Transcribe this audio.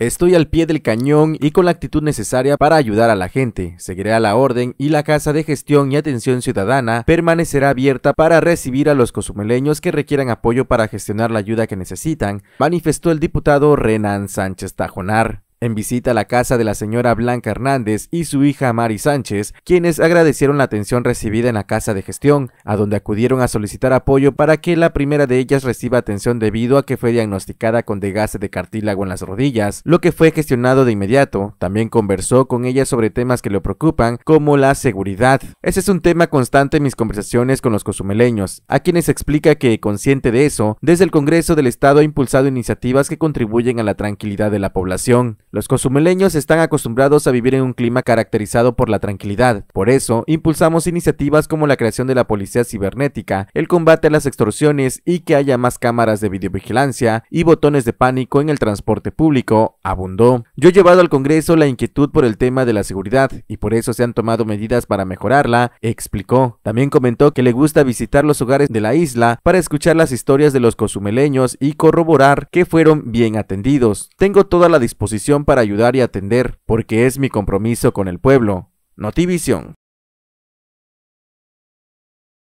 Estoy al pie del cañón y con la actitud necesaria para ayudar a la gente. Seguiré a la orden y la Casa de Gestión y Atención Ciudadana permanecerá abierta para recibir a los cozumeleños que requieran apoyo para gestionar la ayuda que necesitan, manifestó el diputado Renan Sánchez Tajonar en visita a la casa de la señora Blanca Hernández y su hija Mari Sánchez, quienes agradecieron la atención recibida en la casa de gestión, a donde acudieron a solicitar apoyo para que la primera de ellas reciba atención debido a que fue diagnosticada con desgaste de cartílago en las rodillas, lo que fue gestionado de inmediato. También conversó con ella sobre temas que le preocupan, como la seguridad. Ese es un tema constante en mis conversaciones con los cozumeleños, a quienes explica que, consciente de eso, desde el Congreso del Estado ha impulsado iniciativas que contribuyen a la tranquilidad de la población. Los cozumeleños están acostumbrados a vivir en un clima caracterizado por la tranquilidad. Por eso, impulsamos iniciativas como la creación de la policía cibernética, el combate a las extorsiones y que haya más cámaras de videovigilancia y botones de pánico en el transporte público, abundó. Yo he llevado al Congreso la inquietud por el tema de la seguridad y por eso se han tomado medidas para mejorarla, explicó. También comentó que le gusta visitar los hogares de la isla para escuchar las historias de los cozumeleños y corroborar que fueron bien atendidos. Tengo toda la disposición para ayudar y atender, porque es mi compromiso con el pueblo. Notivision.